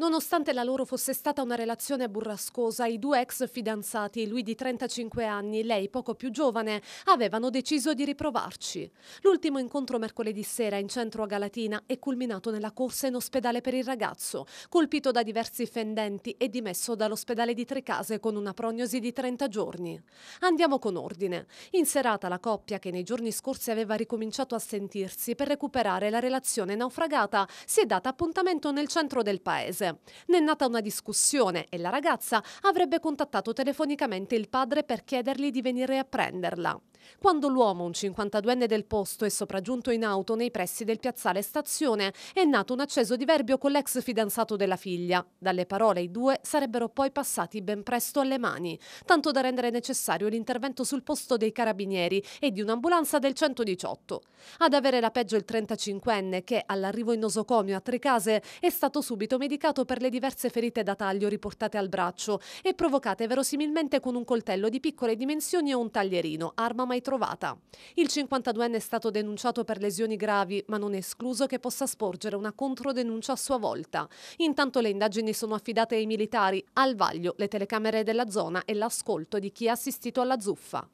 Nonostante la loro fosse stata una relazione burrascosa, i due ex fidanzati, lui di 35 anni e lei poco più giovane, avevano deciso di riprovarci. L'ultimo incontro mercoledì sera in centro a Galatina è culminato nella corsa in ospedale per il ragazzo, colpito da diversi fendenti e dimesso dall'ospedale di Trecase con una prognosi di 30 giorni. Andiamo con ordine. In serata la coppia, che nei giorni scorsi aveva ricominciato a sentirsi per recuperare la relazione naufragata, si è data appuntamento nel centro del paese ore. Ne è nata una discussione e la ragazza avrebbe contattato telefonicamente il padre per chiedergli di venire a prenderla quando l'uomo, un 52enne del posto, è sopraggiunto in auto nei pressi del piazzale Stazione, è nato un acceso diverbio con l'ex fidanzato della figlia. Dalle parole i due sarebbero poi passati ben presto alle mani, tanto da rendere necessario l'intervento sul posto dei carabinieri e di un'ambulanza del 118. Ad avere la peggio il 35enne che, all'arrivo in nosocomio a Trecase, è stato subito medicato per le diverse ferite da taglio riportate al braccio e provocate verosimilmente con un coltello di piccole dimensioni e un taglierino, arma mai mai trovata. Il 52enne è stato denunciato per lesioni gravi, ma non è escluso che possa sporgere una controdenuncia a sua volta. Intanto le indagini sono affidate ai militari, al vaglio, le telecamere della zona e l'ascolto di chi ha assistito alla zuffa.